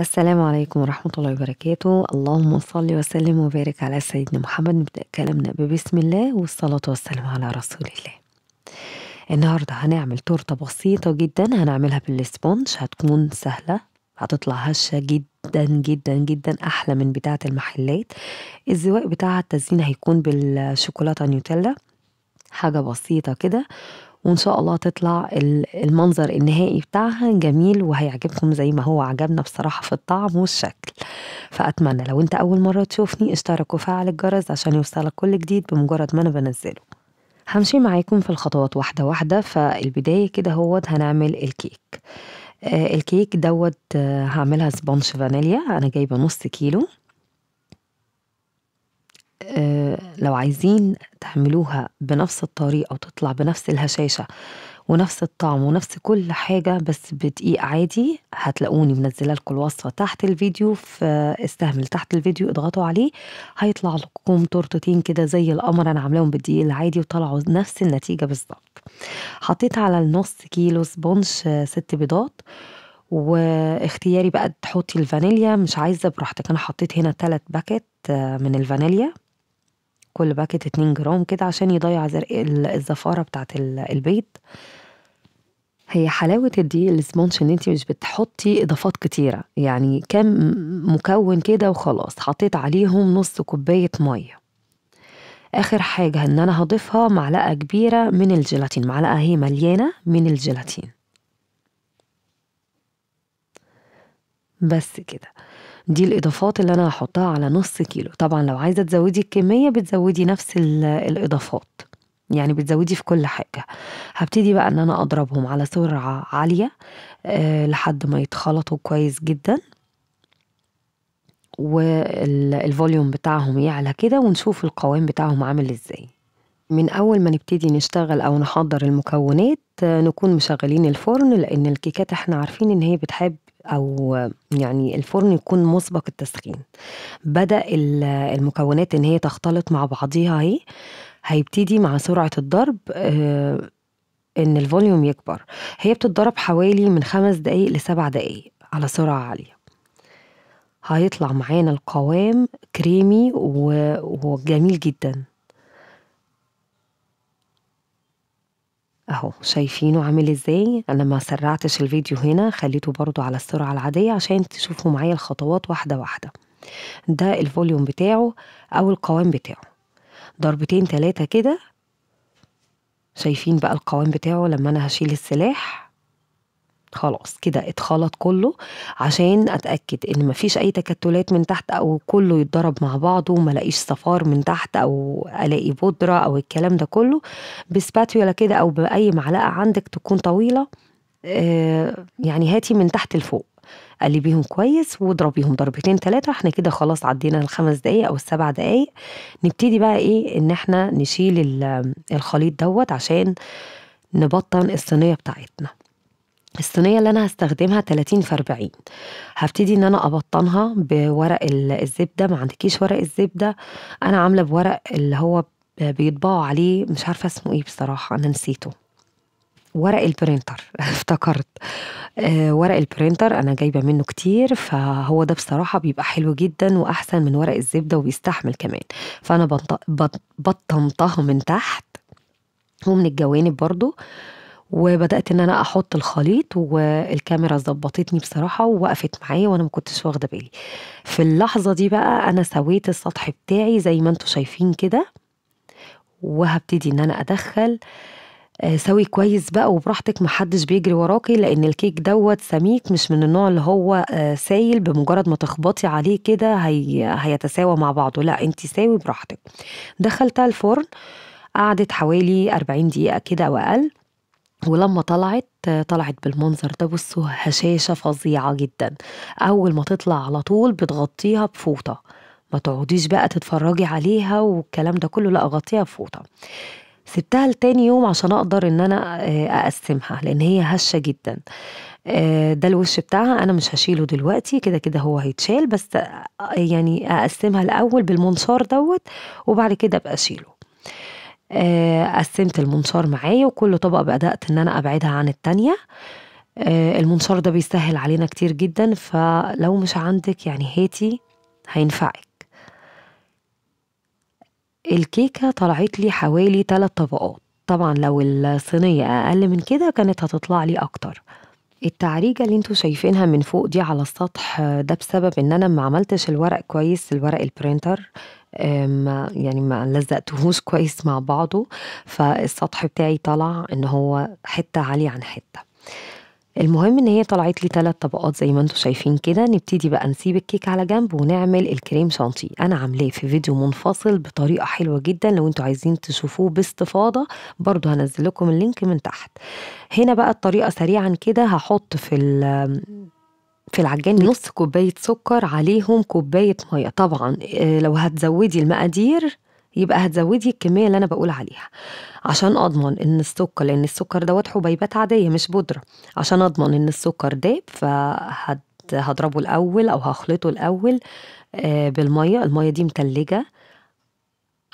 السلام عليكم ورحمة الله وبركاته اللهم صل وسلم وبارك على سيدنا محمد نبدأ كلامنا ببسم الله والصلاة والسلام على رسول الله النهاردة هنعمل تورتة بسيطة جدا هنعملها بالسبونج هتكون سهلة هتطلع هشة جدا جدا جدا أحلى من بتاعة المحلات الزواق بتاعها التزيين هيكون بالشوكولاتة نيوتيلا حاجة بسيطة كده وإن شاء الله تطلع المنظر النهائي بتاعها جميل وهيعجبكم زي ما هو عجبنا بصراحة في الطعم والشكل فأتمنى لو أنت أول مرة تشوفني اشترك وفعل الجرس عشان يوصلك كل جديد بمجرد ما أنا بنزله همشي معاكم في الخطوات واحدة واحدة فالبداية كده هوت هنعمل الكيك آه، الكيك دوت هعملها سبونش فانيليا أنا جايبة نص كيلو آه، لو عايزين تعملوها بنفس الطريقة وتطلع بنفس الهشاشة ونفس الطعم ونفس كل حاجة بس بدقيق عادي هتلاقوني منزلة لكم الوصفة تحت الفيديو في استهمل تحت الفيديو اضغطوا عليه هيطلع لكم تورتتين كده زي القمر انا عاملاهم بالدقيق العادي وطلعوا نفس النتيجة بالظبط حطيت على النص كيلو سبونش آه، ست بيضات واختياري بقى تحطي الفانيليا مش عايزة براحتك انا حطيت هنا ثلاث باكت آه، من الفانيليا كل باكت 2 جرام كده عشان يضيع زرق الزفاره بتاعه البيض هي حلاوة دي السبونش ان انت مش بتحطي اضافات كتيرة يعني كام مكون كده وخلاص حطيت عليهم نص كوباية مية اخر حاجة ان انا هضيفها معلقة كبيرة من الجيلاتين معلقة هي مليانة من الجيلاتين بس كده دي الاضافات اللي انا هحطها على نص كيلو طبعا لو عايزه تزودي الكميه بتزودي نفس الاضافات يعني بتزودي في كل حاجه هبتدي بقى ان انا اضربهم على سرعه عاليه أه لحد ما يتخلطوا كويس جدا والفوليوم بتاعهم يعلى كده ونشوف القوام بتاعهم عامل ازاي من أول ما نبتدي نشتغل أو نحضر المكونات آه، نكون مشغلين الفرن لأن الكيكات احنا عارفين إن هي بتحب أو آه، يعني الفرن يكون مسبق التسخين بدأ المكونات إن هي تختلط مع بعضيها أهي هيبتدي مع سرعة الضرب آه، إن الفوليوم يكبر هي بتتضرب حوالي من خمس دقايق لسبع دقايق على سرعة عالية هيطلع معانا القوام كريمي وجميل جداً اهو شايفينه عامل ازاي انا ما سرعتش الفيديو هنا خليته برضو على السرعة العادية عشان تشوفوا معايا الخطوات واحدة واحدة ده الفوليوم بتاعه او القوام بتاعه ضربتين تلاتة كده شايفين بقى القوام بتاعه لما انا هشيل السلاح خلاص كده اتخلط كله عشان اتاكد ان مفيش اي تكتلات من تحت او كله يتضرب مع بعضه وما الاقيش صفار من تحت او الاقي بودره او الكلام ده كله بسباتولا كده او باي معلقه عندك تكون طويله آه، يعني هاتي من تحت لفوق قلبيهم كويس واضربيهم ضربتين ثلاثة احنا كده خلاص عدينا الخمس دقايق او السبع دقايق نبتدي بقى ايه ان احنا نشيل الخليط دوت عشان نبطن الصينية بتاعتنا الصينية اللي أنا هستخدمها 30 في 40 هبتدي إن أنا أبطنها بورق الزبدة ما عندكيش ورق الزبدة أنا عاملة بورق اللي هو بيطبعوا عليه مش عارفة اسمه إيه بصراحة أنا نسيته ورق البرينتر افتكرت آه، ورق البرينتر انا جايبه منه كتير فهو ده بصراحه بيبقى حلو جدا واحسن من ورق الزبده وبيستحمل كمان فانا بطنتها من تحت ومن الجوانب برضو وبدات ان انا احط الخليط والكاميرا ظبطتني بصراحه ووقفت معايا وانا ما كنتش واخده بالي في اللحظه دي بقى انا سويت السطح بتاعي زي ما انتم شايفين كده وهبتدي ان انا ادخل آه، سوي كويس بقى وبراحتك محدش بيجري وراكي لان الكيك دوت سميك مش من النوع اللي هو آه، سايل بمجرد ما تخبطي عليه كده هي هيتساوى مع بعضه لا انت ساوي براحتك دخلتها الفرن قعدت حوالي 40 دقيقه كده واقل ولما طلعت طلعت بالمنظر ده بصوا هشاشة فظيعة جدا أول ما تطلع على طول بتغطيها بفوطة ما تقعديش بقى تتفرجي عليها والكلام ده كله لأ غطيها بفوطة سبتها لتاني يوم عشان أقدر إن أنا آه، أقسمها لأن هي هشة جدا آه، ده الوش بتاعها أنا مش هشيله دلوقتي كده كده هو هيتشال بس آه، يعني أقسمها الأول بالمنشار دوت وبعد كده أبقى أشيله آه، قسمت المنشار معايا وكل طبقة بدأت إن أنا أبعدها عن التانية آه، المنشار ده بيسهل علينا كتير جدا فلو مش عندك يعني هاتي هينفعك الكيكة طلعت لي حوالي تلات طبقات طبعا لو الصينية أقل من كده كانت هتطلع لي أكتر التعريجة اللي انتوا شايفينها من فوق دي على السطح آه، ده بسبب ان انا ما عملتش الورق كويس الورق البرينتر ما يعني ما لزقتهوش كويس مع بعضه فالسطح بتاعي طلع ان هو حته عاليه عن حته المهم ان هي طلعت لي ثلاث طبقات زي ما انتم شايفين كده نبتدي بقى نسيب الكيك على جنب ونعمل الكريم شانتي انا عاملاه في فيديو منفصل بطريقه حلوه جدا لو انتم عايزين تشوفوه باستفاضه برضو هنزل لكم اللينك من تحت هنا بقى الطريقه سريعا كده هحط في في العجان نص كوباية سكر عليهم كوباية مية طبعا آه، لو هتزودي المقادير يبقى هتزودي الكميه اللي انا بقول عليها عشان اضمن ان السكر لان السكر دوت حبيبات عاديه مش بودره عشان اضمن ان السكر داب فهضربه هضربه الاول او هخلطه الاول آه، بالميه الميه دي متلجه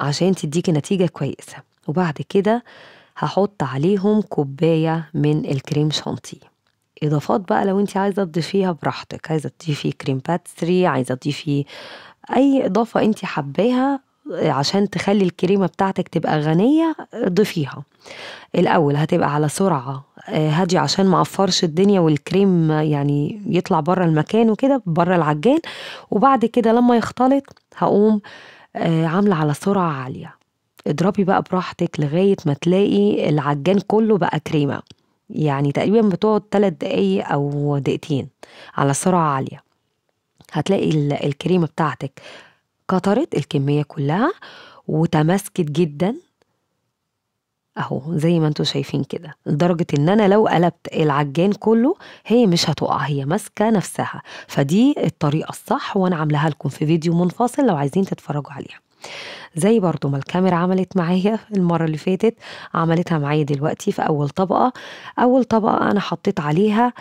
عشان تديكي نتيجه كويسه وبعد كده هحط عليهم كوبايه من الكريم شانتيه اضافات بقى لو انت عايزه تضيفيها براحتك عايزه تضيفي كريم باتسري عايزه تضيفي اي اضافه انت حباها آه، عشان تخلي الكريمه بتاعتك تبقى غنيه ضيفيها الاول هتبقى على سرعه آه، هاديه عشان ما افرش الدنيا والكريم آه، يعني يطلع بره المكان وكده بره العجان وبعد كده لما يختلط هقوم عامله على سرعه عاليه اضربي بقى براحتك لغايه ما تلاقي العجان كله بقى كريمه يعني تقريبا بتقعد ثلاث دقايق أو دقيقتين على سرعة عالية هتلاقي الكريمة بتاعتك كترت الكمية كلها وتماسكت جدا اهو زي ما انتوا شايفين كده لدرجة ان انا لو قلبت العجان كله هي مش هتقع هي ماسكة نفسها فدي الطريقة الصح وانا عاملاها لكم في فيديو منفصل لو عايزين تتفرجوا عليها زي برضو ما الكاميرا عملت معايا المرة اللي فاتت عملتها معايا دلوقتي في أول طبقة أول طبقة أنا حطيت عليها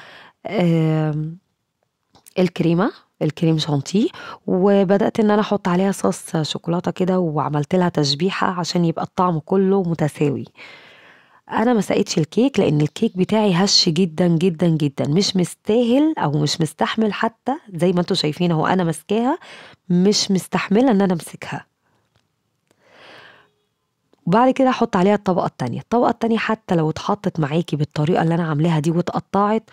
الكريمة الكريم شانتيه وبدات ان انا احط عليها صوص شوكولاته كده وعملت لها تشبيحه عشان يبقى الطعم كله متساوي انا ما سقيتش الكيك لان الكيك بتاعي هش جدا جدا جدا مش مستاهل او مش مستحمل حتى زي ما انتم شايفين اهو انا ماسكاها مش مستحمله ان انا امسكها وبعد كده احط عليها الطبقه التانية الطبقه التانية حتى لو اتحطت معاكي بالطريقه اللي انا عاملاها دي واتقطعت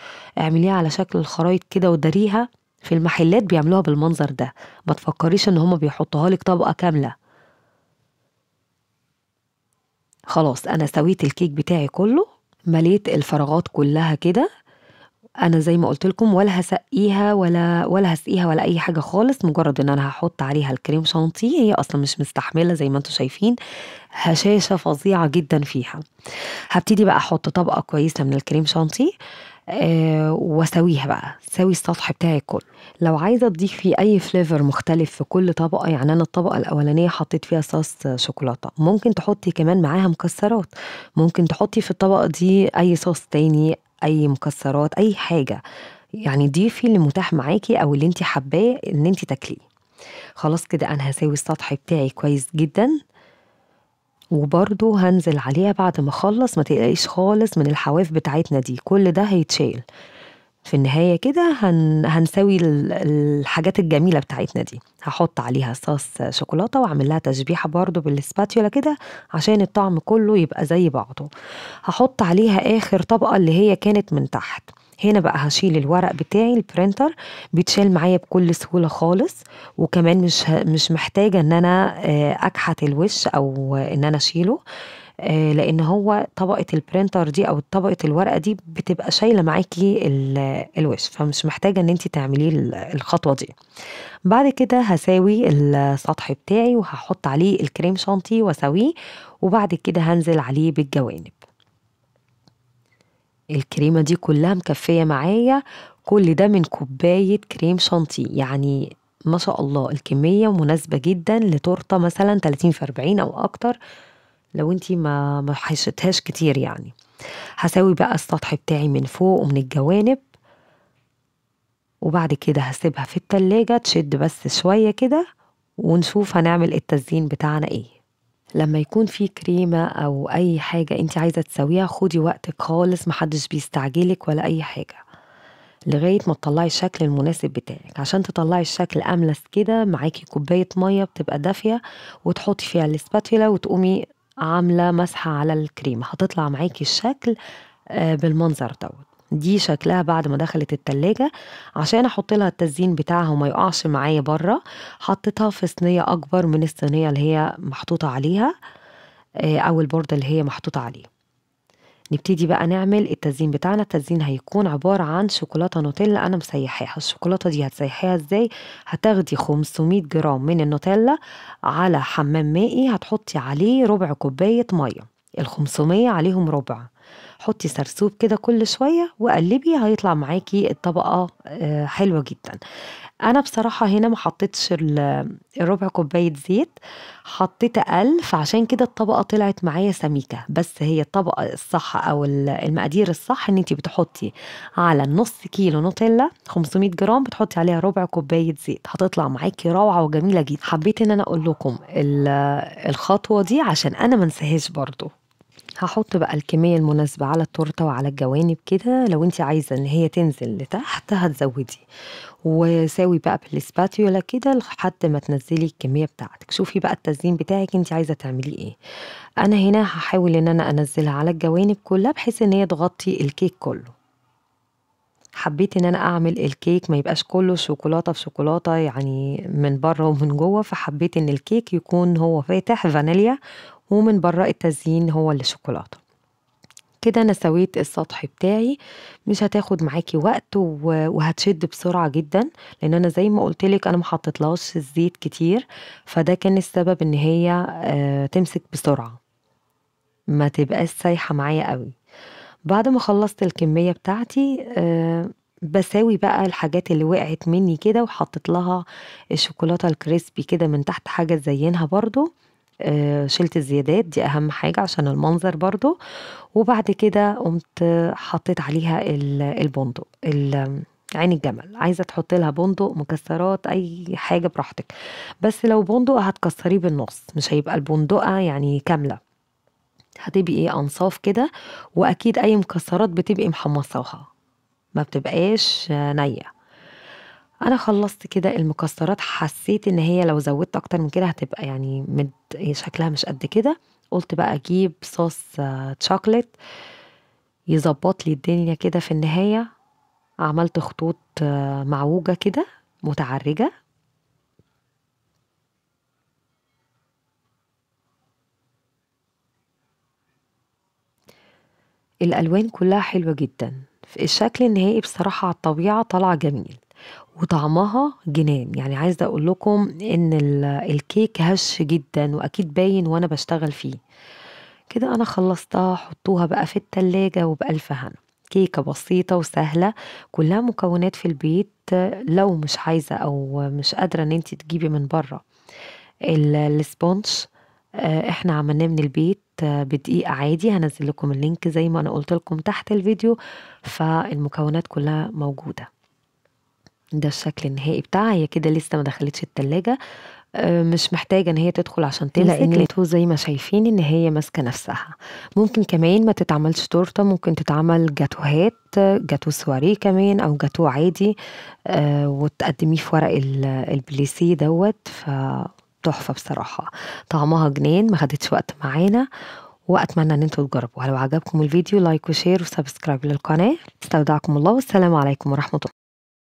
اعمليها على شكل الخرايط كده وداريها في المحلات بيعملوها بالمنظر ده ما تفكريش ان هما بيحطوها لك طبقه كامله خلاص انا سويت الكيك بتاعي كله مليت الفراغات كلها كده انا زي ما قلت لكم ولا هسقيها ولا ولا هسقيها ولا اي حاجه خالص مجرد ان انا هحط عليها الكريم شانتيه هي اصلا مش مستحمله زي ما انتم شايفين هشاشه فظيعه جدا فيها هبتدي بقى احط طبقه كويسه من الكريم شانتيه أه واسويها بقى سوي السطح بتاعي كله لو عايزه تضيفي اي فليفر مختلف في كل طبقه يعني انا الطبقه الاولانيه حطيت فيها صوص شوكولاته ممكن تحطي كمان معاها مكسرات ممكن تحطي في الطبقه دي اي صوص تاني اي مكسرات اي حاجه يعني ضيفي اللي متاح معاكي او اللي انت حباه ان انت تاكليه خلاص كده انا هساوي السطح بتاعي كويس جدا وبرضه هنزل عليها بعد ما اخلص ما تقلقيش خالص من الحواف بتاعتنا دي كل ده هيتشال في النهايه كده هن... هنسوي الحاجات الجميله بتاعتنا دي هحط عليها صوص شوكولاته واعمل لها تشبيحه برضو بالسباتيولا كده عشان الطعم كله يبقى زي بعضه هحط عليها اخر طبقه اللي هي كانت من تحت هنا بقى هشيل الورق بتاعي البرينتر بيتشال معايا بكل سهولة خالص وكمان مش مش محتاجة ان انا آه، اكحت الوش او ان انا اشيله آه، لان هو طبقه البرينتر دي او طبقه الورقه دي بتبقى شايله معاكي الوش فمش محتاجه ان انت تعمليه الخطوه دي بعد كده هساوي السطح بتاعي وهحط عليه الكريم شانتي واسويه وبعد كده هنزل عليه بالجوانب الكريمة دي كلها مكفية معايا كل ده من كوباية كريم شانتي يعني ما شاء الله الكمية مناسبة جدا لتورتة مثلا 30 في 40 أو أكتر لو انتي ما حشتهاش كتير يعني هساوي بقى السطح بتاعي من فوق ومن الجوانب وبعد كده هسيبها في التلاجة تشد بس شوية كده ونشوف هنعمل التزيين بتاعنا ايه لما يكون في كريمة أو أي حاجة أنت عايزة تسويها خدي وقتك خالص محدش بيستعجلك ولا أي حاجة لغاية ما تطلعي الشكل المناسب بتاعك عشان تطلعي الشكل أملس كده معاكي كوباية مية بتبقى دافية وتحطي فيها الاسباتيلا وتقومي عامله مسحه على الكريمه هتطلع معاكي الشكل آه، بالمنظر دوت دي شكلها بعد ما دخلت التلاجة عشان احط لها التزيين بتاعها وما يقعش معايا بره حطيتها في صينية اكبر من الصينية اللي هي محطوطة عليها آه، او البوردة اللي هي محطوطة عليه نبتدي بقى نعمل التزيين بتاعنا التزيين هيكون عبارة عن شوكولاتة نوتيلا أنا مسيحاها الشوكولاتة دي هتسيحيها إزاي هتاخدي 500 جرام من النوتيلا على حمام مائي هتحطي عليه ربع كوباية مية ال 500 عليهم ربع حطي سرسوب كده كل شويه وقلبي هيطلع معاكي الطبقه آه، حلوه جدا انا بصراحه هنا ما حطيتش الربع كوبايه زيت حطيت اقل فعشان كده الطبقه طلعت معايا سميكه بس هي الطبقه الصح او المقادير الصح ان انت بتحطي على نص كيلو نوتيلا 500 جرام بتحطي عليها ربع كوبايه زيت هتطلع معاكي روعه وجميله جدا حبيت ان انا اقول لكم الخطوه دي عشان انا ما انساهاش برضه هحط بقى الكمية المناسبة على التورتة وعلى الجوانب كده لو انت عايزة ان هي تنزل لتحت هتزودي وساوي بقى بالاسباتيولا كده لحد ما تنزلي الكمية بتاعتك شوفي بقى التزيين بتاعك انت عايزة تعمليه ايه انا هنا هحاول ان انا انزلها على الجوانب كلها بحيث ان هي تغطي الكيك كله حبيت إن أنا أعمل الكيك ما يبقاش كله شوكولاتة في شوكولاتة يعني من بره ومن جوه فحبيت إن الكيك يكون هو فاتح فانيليا ومن بره التزيين هو اللي شوكولاتة كده أنا سويت السطح بتاعي مش هتاخد معاكي وقت وهتشد بسرعة جدا لأن أنا زي ما لك أنا حطيتلهاش الزيت كتير فده كان السبب إن هي آه، تمسك بسرعة ما تبقاش سايحة معايا قوي بعد ما خلصت الكمية بتاعتي آه، بساوي بقى الحاجات اللي وقعت مني كده وحطيت لها الشوكولاتة الكريسبي كده من تحت حاجة تزينها برضو آه، شلت الزيادات دي اهم حاجة عشان المنظر برضو وبعد كده قمت حطيت عليها البندق عين الجمل عايزه تحط لها بندق مكسرات اي حاجه براحتك بس لو بندق هتكسريه بالنص مش هيبقى البندقه يعني كامله هتبقي ايه أنصاف كده وأكيد أي مكسرات بتبقي محمصاها ما بتبقاش نية انا خلصت كده المكسرات حسيت ان هي لو زودت اكتر من كده هتبقى يعني مد شكلها مش قد كده قلت بقى اجيب صوص تشوكلت آه، يظبط لي الدنيا كده في النهايه عملت خطوط آه، معوجه كده متعرجه الألوان كلها حلوة جدا الشكل النهائي بصراحة على الطبيعة طلع جميل وطعمها جنان يعني عايزة أقول لكم إن الكيك هش جدا وأكيد باين وأنا بشتغل فيه كده أنا خلصتها حطوها بقى في التلاجة وبألف هنا كيكة بسيطة وسهلة كلها مكونات في البيت لو مش عايزة أو مش قادرة إن أنت تجيبي من بره السبونش آه، احنا عملناه من البيت آه، بدقيقة عادي هنزل لكم اللينك زي ما أنا قلت لكم تحت الفيديو فالمكونات كلها موجودة ده الشكل النهائي بتاعها هي كده لسه ما دخلتش التلاجة آه، مش محتاجه ان هي تدخل عشان تمسك لان زي ما شايفين ان هي ماسكه نفسها ممكن كمان ما تتعملش تورته ممكن تتعمل جاتوهات جاتو سواريه كمان او جاتو عادي آه، وتقدميه في ورق البليسيه دوت ف تحفة بصراحة طعمها جنان ما خدتش وقت معانا واتمنى ان انتم تجربوا لو عجبكم الفيديو لايك وشير وسبسكرايب للقناة استودعكم الله والسلام عليكم ورحمة الله